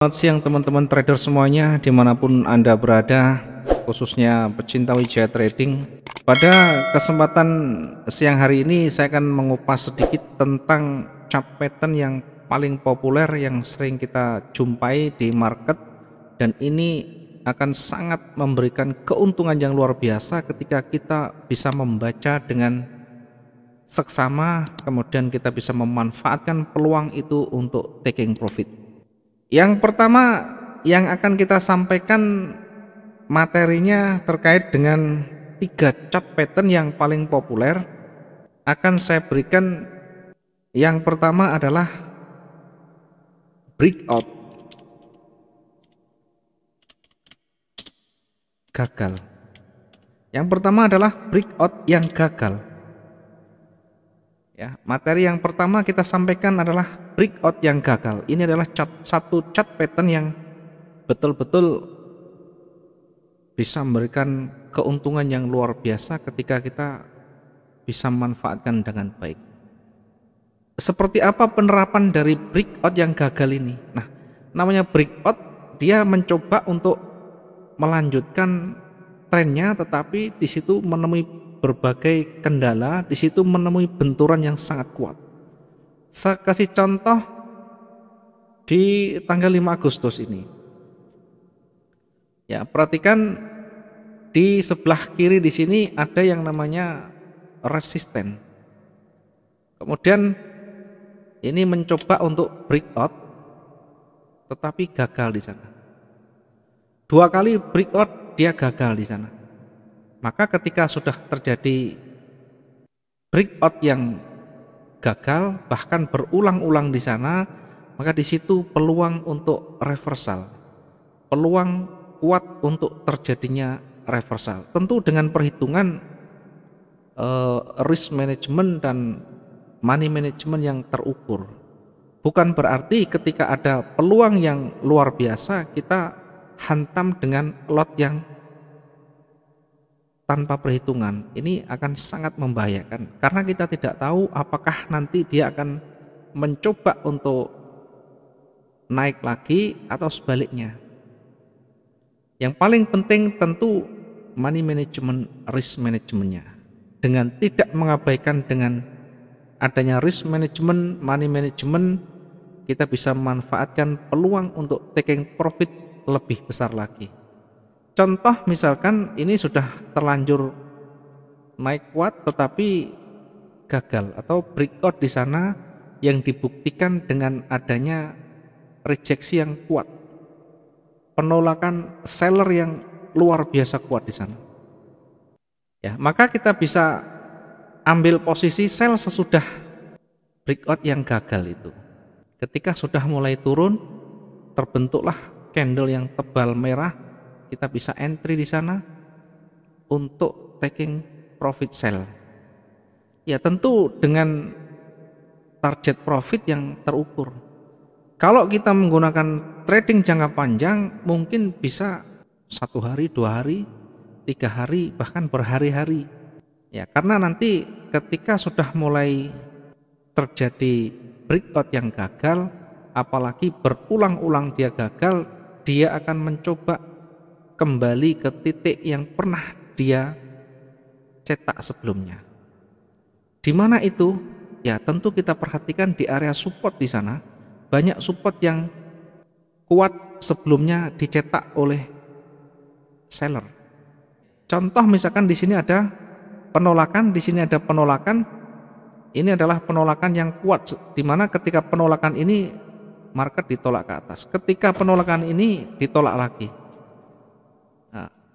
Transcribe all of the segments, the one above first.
Selamat siang teman-teman trader semuanya dimanapun Anda berada khususnya pecinta wijaya trading pada kesempatan siang hari ini saya akan mengupas sedikit tentang chart pattern yang paling populer yang sering kita jumpai di market dan ini akan sangat memberikan keuntungan yang luar biasa ketika kita bisa membaca dengan seksama kemudian kita bisa memanfaatkan peluang itu untuk taking profit yang pertama yang akan kita sampaikan materinya terkait dengan tiga cat pattern yang paling populer akan saya berikan yang pertama adalah breakout gagal yang pertama adalah breakout yang gagal Ya, materi yang pertama kita sampaikan adalah breakout yang gagal. Ini adalah cat, satu cat pattern yang betul-betul bisa memberikan keuntungan yang luar biasa ketika kita bisa memanfaatkan dengan baik. Seperti apa penerapan dari breakout yang gagal ini? Nah, namanya breakout dia mencoba untuk melanjutkan trennya tetapi di situ menemui berbagai kendala, di situ menemui benturan yang sangat kuat. Saya kasih contoh di tanggal 5 Agustus ini. Ya, perhatikan di sebelah kiri di sini ada yang namanya resisten. Kemudian ini mencoba untuk breakout tetapi gagal di sana. Dua kali breakout dia gagal di sana. Maka ketika sudah terjadi breakout yang gagal bahkan berulang-ulang di sana, maka di situ peluang untuk reversal. Peluang kuat untuk terjadinya reversal. Tentu dengan perhitungan uh, risk management dan money management yang terukur. Bukan berarti ketika ada peluang yang luar biasa kita hantam dengan lot yang tanpa perhitungan ini akan sangat membahayakan karena kita tidak tahu apakah nanti dia akan mencoba untuk naik lagi atau sebaliknya. Yang paling penting tentu money management, risk managementnya. Dengan tidak mengabaikan dengan adanya risk management, money management, kita bisa memanfaatkan peluang untuk taking profit lebih besar lagi. Contoh misalkan ini sudah terlanjur naik kuat tetapi gagal atau breakout di sana yang dibuktikan dengan adanya rejeksi yang kuat. Penolakan seller yang luar biasa kuat di sana. Ya, maka kita bisa ambil posisi sell sesudah breakout yang gagal itu. Ketika sudah mulai turun, terbentuklah candle yang tebal merah kita bisa entry di sana untuk taking profit sell. Ya tentu dengan target profit yang terukur. Kalau kita menggunakan trading jangka panjang mungkin bisa satu hari, dua hari, tiga hari, bahkan berhari-hari. Ya karena nanti ketika sudah mulai terjadi breakout yang gagal, apalagi berulang-ulang dia gagal, dia akan mencoba kembali ke titik yang pernah dia cetak sebelumnya. Di mana itu? Ya, tentu kita perhatikan di area support di sana. Banyak support yang kuat sebelumnya dicetak oleh seller. Contoh misalkan di sini ada penolakan, di sini ada penolakan. Ini adalah penolakan yang kuat di mana ketika penolakan ini market ditolak ke atas. Ketika penolakan ini ditolak lagi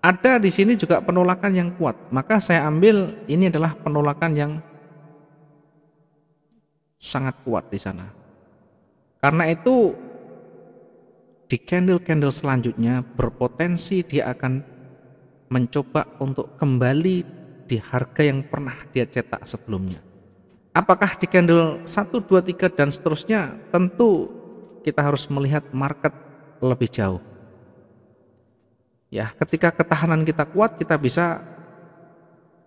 ada di sini juga penolakan yang kuat. Maka saya ambil ini adalah penolakan yang sangat kuat di sana. Karena itu di candle-candle selanjutnya berpotensi dia akan mencoba untuk kembali di harga yang pernah dia cetak sebelumnya. Apakah di candle 1, 2, 3 dan seterusnya tentu kita harus melihat market lebih jauh Ya, ketika ketahanan kita kuat, kita bisa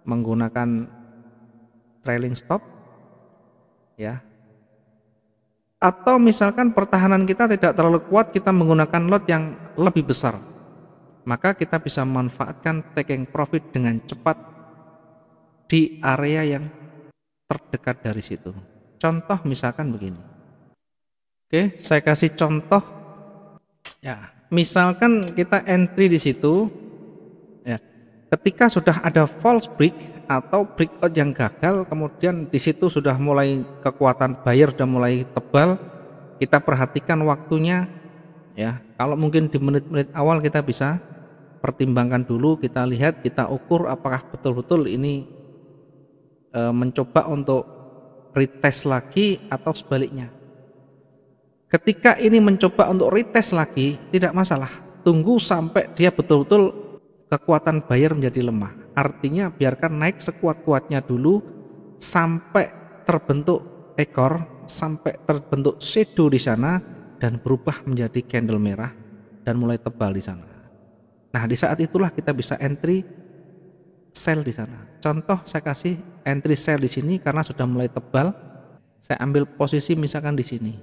menggunakan trailing stop ya. Atau misalkan pertahanan kita tidak terlalu kuat, kita menggunakan lot yang lebih besar. Maka kita bisa memanfaatkan taking profit dengan cepat di area yang terdekat dari situ. Contoh misalkan begini. Oke, saya kasih contoh ya misalkan kita entry di situ ya ketika sudah ada false break atau breakout yang gagal kemudian di situ sudah mulai kekuatan buyer sudah mulai tebal kita perhatikan waktunya ya kalau mungkin di menit-menit awal kita bisa pertimbangkan dulu kita lihat kita ukur apakah betul-betul ini e, mencoba untuk retest lagi atau sebaliknya Ketika ini mencoba untuk retest lagi, tidak masalah. Tunggu sampai dia betul-betul kekuatan buyer menjadi lemah. Artinya biarkan naik sekuat-kuatnya dulu sampai terbentuk ekor, sampai terbentuk shadow di sana dan berubah menjadi candle merah dan mulai tebal di sana. Nah, di saat itulah kita bisa entry sell di sana. Contoh saya kasih entry sell di sini karena sudah mulai tebal. Saya ambil posisi misalkan di sini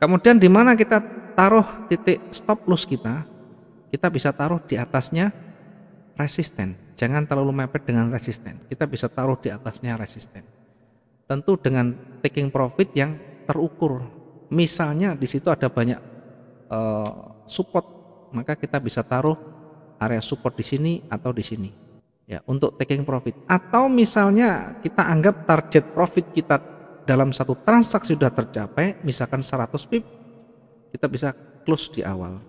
Kemudian di mana kita taruh titik stop loss kita? Kita bisa taruh di atasnya resisten. Jangan terlalu mepet dengan resisten. Kita bisa taruh di atasnya resisten. Tentu dengan taking profit yang terukur. Misalnya di situ ada banyak uh, support, maka kita bisa taruh area support di sini atau di sini. Ya, untuk taking profit. Atau misalnya kita anggap target profit kita dalam satu transaksi sudah tercapai misalkan 100 pip kita bisa close di awal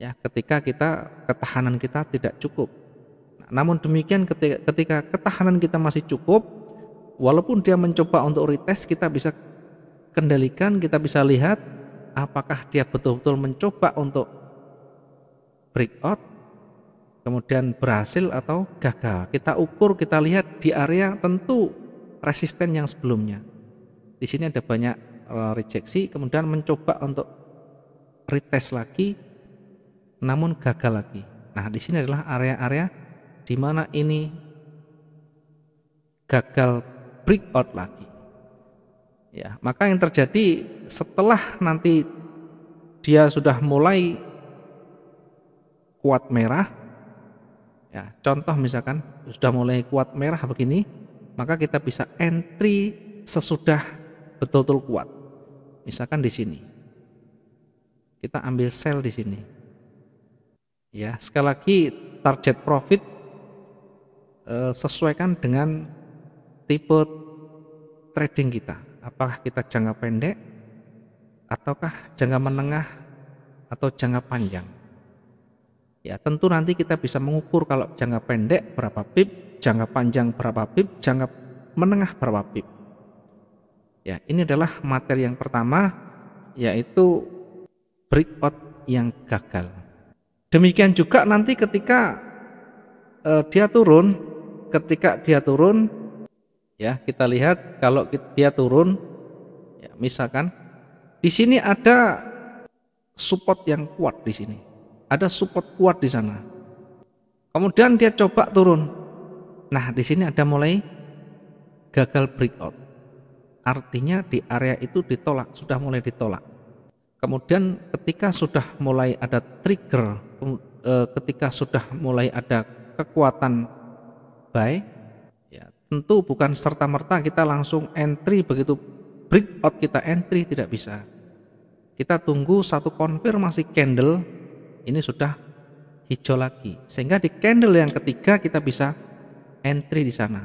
ya ketika kita ketahanan kita tidak cukup nah, namun demikian ketika, ketika ketahanan kita masih cukup walaupun dia mencoba untuk retest kita bisa kendalikan kita bisa lihat apakah dia betul-betul mencoba untuk breakout kemudian berhasil atau gagal kita ukur kita lihat di area tentu resisten yang sebelumnya. Di sini ada banyak eh, rejeksi, kemudian mencoba untuk retest lagi, namun gagal lagi. Nah, di sini adalah area-area di mana ini gagal breakout lagi. Ya, maka yang terjadi setelah nanti dia sudah mulai kuat merah, ya, contoh misalkan sudah mulai kuat merah begini, maka kita bisa entry sesudah betul-betul kuat. Misalkan di sini. Kita ambil sell di sini. Ya, sekali lagi target profit eh, sesuaikan dengan tipe trading kita. Apakah kita jangka pendek ataukah jangka menengah atau jangka panjang. Ya, tentu nanti kita bisa mengukur kalau jangka pendek berapa pip, jangka panjang berapa pip, jangka menengah berapa pip. Ya, ini adalah materi yang pertama yaitu breakout yang gagal. Demikian juga nanti ketika uh, dia turun, ketika dia turun ya, kita lihat kalau dia turun ya misalkan di sini ada support yang kuat di sini. Ada support kuat di sana. Kemudian dia coba turun. Nah, di sini ada mulai gagal breakout. Artinya di area itu ditolak, sudah mulai ditolak. Kemudian ketika sudah mulai ada trigger, e, ketika sudah mulai ada kekuatan buy, ya tentu bukan serta-merta kita langsung entry begitu breakout kita entry tidak bisa. Kita tunggu satu konfirmasi candle ini sudah hijau lagi. Sehingga di candle yang ketiga kita bisa entry di sana.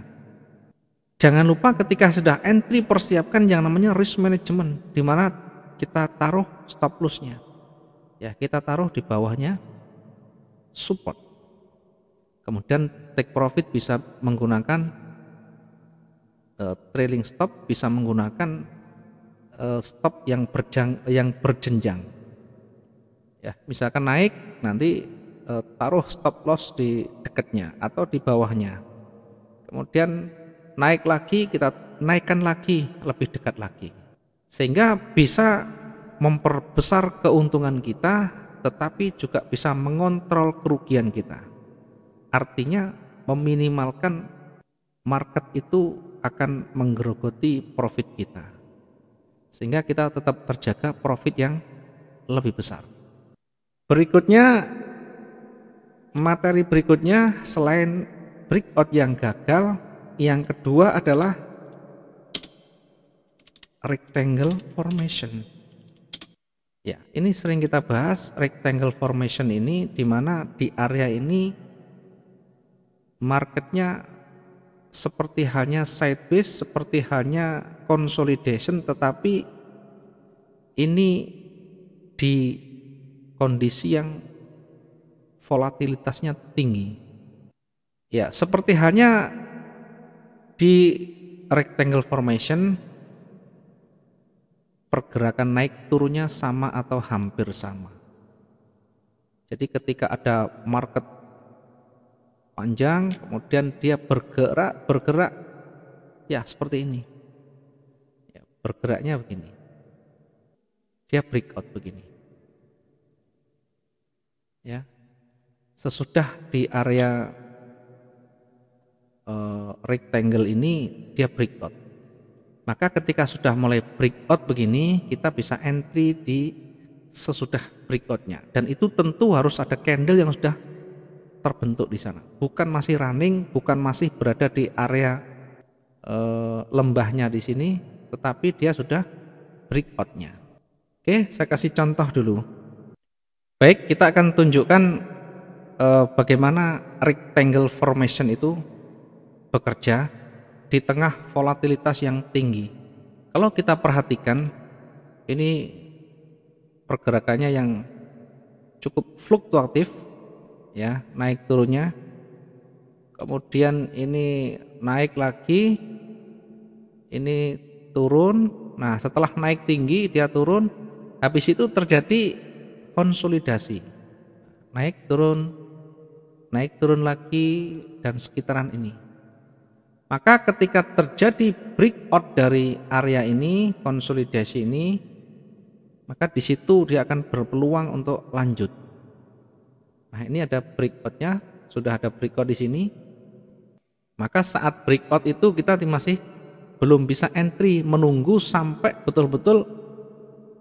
Jangan lupa ketika sudah entry persiapkan yang namanya risk management di mana kita taruh stop lossnya. Ya, kita taruh di bawahnya support. Kemudian take profit bisa menggunakan uh, trailing stop, bisa menggunakan uh, stop yang berjang yang berjenjang. Ya, misalkan naik nanti uh, taruh stop loss di dekatnya atau di bawahnya Kemudian naik lagi, kita naikkan lagi, lebih dekat lagi. Sehingga bisa memperbesar keuntungan kita, tetapi juga bisa mengontrol kerugian kita. Artinya meminimalkan market itu akan menggerogoti profit kita. Sehingga kita tetap terjaga profit yang lebih besar. Berikutnya materi berikutnya selain breakout yang gagal. Yang kedua adalah rectangle formation. Ya, ini sering kita bahas rectangle formation ini dimana di area ini marketnya seperti hanya sideways, seperti hanya consolidation tetapi ini di kondisi yang volatilitasnya tinggi. Ya, seperti halnya di rectangle formation pergerakan naik turunnya sama atau hampir sama. Jadi ketika ada market panjang, kemudian dia bergerak, bergerak, ya seperti ini. Ya, bergeraknya begini. Dia breakout begini. Ya, sesudah di area uh, rectangle ini dia breakout. Maka ketika sudah mulai breakout begini, kita bisa entry di sesudah breakoutnya. Dan itu tentu harus ada candle yang sudah terbentuk di sana. Bukan masih running, bukan masih berada di area e, lembahnya di sini, tetapi dia sudah breakoutnya. Oke, saya kasih contoh dulu. Baik, kita akan tunjukkan e, bagaimana rectangle formation itu bekerja di tengah volatilitas yang tinggi. Kalau kita perhatikan, ini pergerakannya yang cukup fluktuatif, ya naik turunnya. Kemudian ini naik lagi, ini turun. Nah setelah naik tinggi dia turun, habis itu terjadi konsolidasi, naik turun, naik turun lagi dan sekitaran ini. Maka ketika terjadi breakout dari area ini, konsolidasi ini, maka di situ dia akan berpeluang untuk lanjut. Nah ini ada breakoutnya, sudah ada breakout di sini. Maka saat breakout itu kita masih belum bisa entry, menunggu sampai betul-betul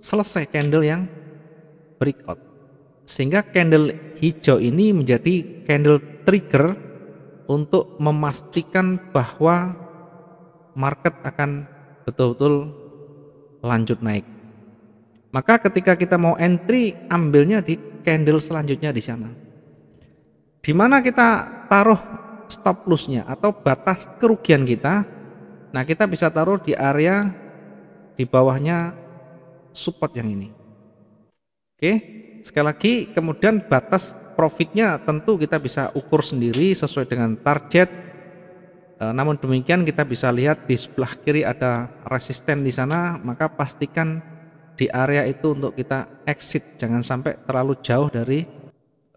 selesai candle yang breakout. Sehingga candle hijau ini menjadi candle trigger untuk memastikan bahwa market akan betul-betul lanjut naik. Maka ketika kita mau entry, ambilnya di candle selanjutnya di sana. Di mana kita taruh stop lossnya atau batas kerugian kita, nah kita bisa taruh di area di bawahnya support yang ini. Oke, sekali lagi kemudian batas profitnya tentu kita bisa ukur sendiri sesuai dengan target. Eh, namun demikian kita bisa lihat di sebelah kiri ada resisten di sana, maka pastikan di area itu untuk kita exit, jangan sampai terlalu jauh dari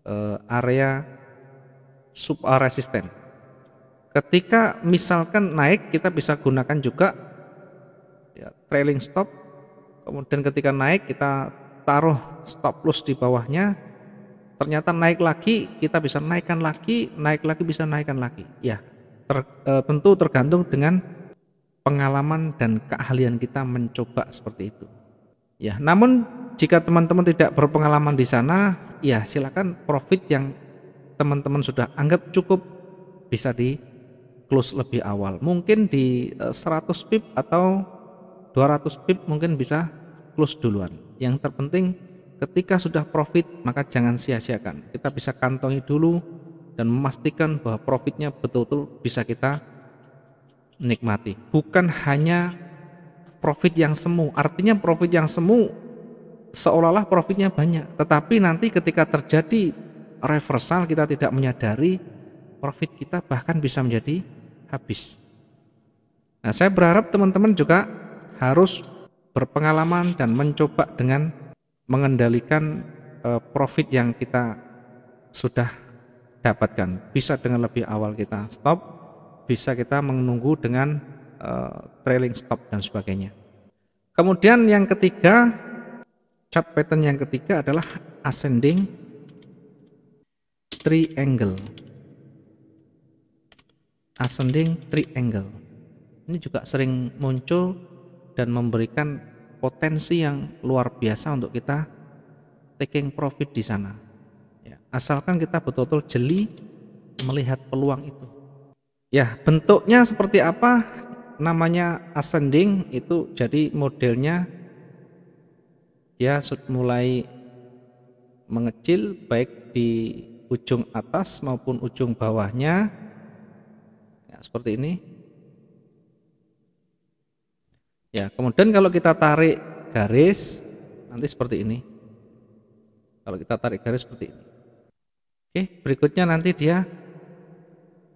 eh, area sub eh, resisten. Ketika misalkan naik kita bisa gunakan juga ya, trailing stop. Kemudian ketika naik kita taruh stop loss di bawahnya Ternyata naik lagi kita bisa naikkan lagi, naik lagi bisa naikkan lagi. Ya, ter, e, tentu tergantung dengan pengalaman dan keahlian kita mencoba seperti itu. Ya, namun jika teman-teman tidak berpengalaman di sana, ya silakan profit yang teman-teman sudah anggap cukup bisa di close lebih awal. Mungkin di 100 e, pip atau 200 pip mungkin bisa close duluan. Yang terpenting Ketika sudah profit, maka jangan sia-siakan. Kita bisa kantongi dulu dan memastikan bahwa profitnya betul-betul bisa kita nikmati. Bukan hanya profit yang semu. Artinya profit yang semu seolah-olah profitnya banyak. Tetapi nanti ketika terjadi reversal kita tidak menyadari profit kita bahkan bisa menjadi habis. Nah, saya berharap teman-teman juga harus berpengalaman dan mencoba dengan mengendalikan uh, profit yang kita sudah dapatkan. Bisa dengan lebih awal kita stop, bisa kita menunggu dengan uh, trailing stop dan sebagainya. Kemudian yang ketiga, chart pattern yang ketiga adalah ascending triangle. Ascending triangle. Ini juga sering muncul dan memberikan potensi yang luar biasa untuk kita taking profit di sana. Ya, asalkan kita betul-betul jeli melihat peluang itu. Ya, bentuknya seperti apa? Namanya ascending itu jadi modelnya ya mulai mengecil baik di ujung atas maupun ujung bawahnya. Ya, seperti ini. Ya, kemudian kalau kita tarik garis nanti seperti ini. Kalau kita tarik garis seperti ini. Oke, berikutnya nanti dia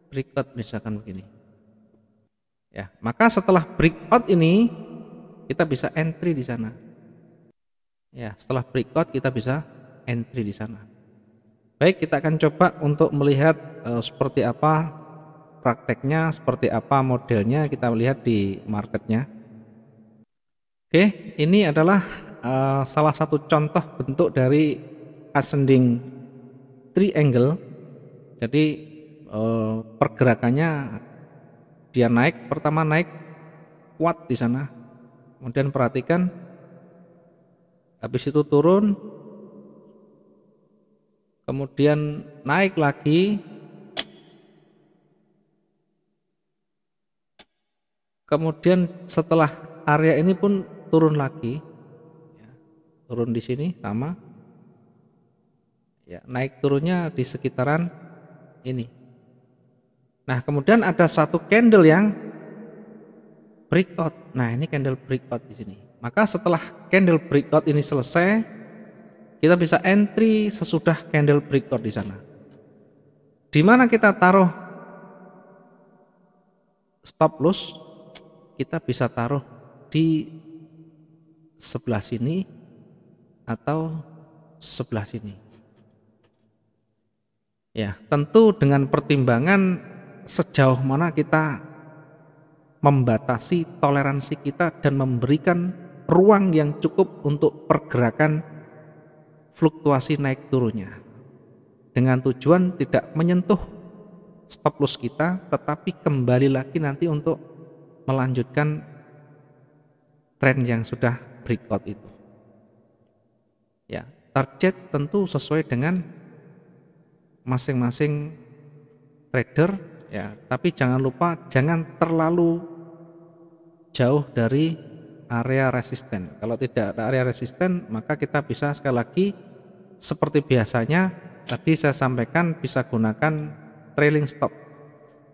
breakout misalkan begini. Ya, maka setelah breakout ini kita bisa entry di sana. Ya, setelah breakout kita bisa entry di sana. Baik, kita akan coba untuk melihat uh, seperti apa prakteknya, seperti apa modelnya kita melihat di marketnya. Oke, ini adalah uh, salah satu contoh bentuk dari ascending triangle. Jadi uh, pergerakannya dia naik, pertama naik kuat di sana. Kemudian perhatikan habis itu turun kemudian naik lagi kemudian setelah area ini pun turun lagi ya, turun di sini sama ya naik turunnya di sekitaran ini nah kemudian ada satu candle yang breakout nah ini candle breakout di sini maka setelah candle breakout ini selesai kita bisa entry sesudah candle breakout di sana di mana kita taruh stop loss kita bisa taruh di sebelah sini atau sebelah sini. Ya, tentu dengan pertimbangan sejauh mana kita membatasi toleransi kita dan memberikan ruang yang cukup untuk pergerakan fluktuasi naik turunnya. Dengan tujuan tidak menyentuh stop loss kita, tetapi kembali lagi nanti untuk melanjutkan tren yang sudah breakout itu. Ya, target tentu sesuai dengan masing-masing trader ya, tapi jangan lupa jangan terlalu jauh dari area resisten. Kalau tidak ada area resisten, maka kita bisa sekali lagi seperti biasanya tadi saya sampaikan bisa gunakan trailing stop.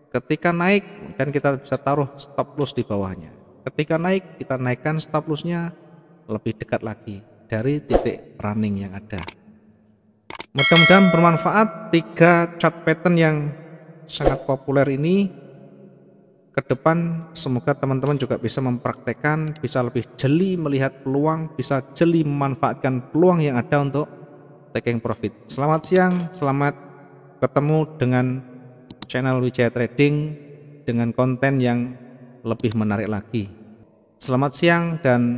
Ketika naik dan kita bisa taruh stop loss di bawahnya. Ketika naik kita naikkan stop lossnya lebih dekat lagi dari titik running yang ada. Mudah-mudahan bermanfaat tiga chart pattern yang sangat populer ini ke depan semoga teman-teman juga bisa mempraktekkan, bisa lebih jeli melihat peluang, bisa jeli memanfaatkan peluang yang ada untuk taking profit. Selamat siang, selamat ketemu dengan channel Wijaya Trading dengan konten yang lebih menarik lagi. Selamat siang dan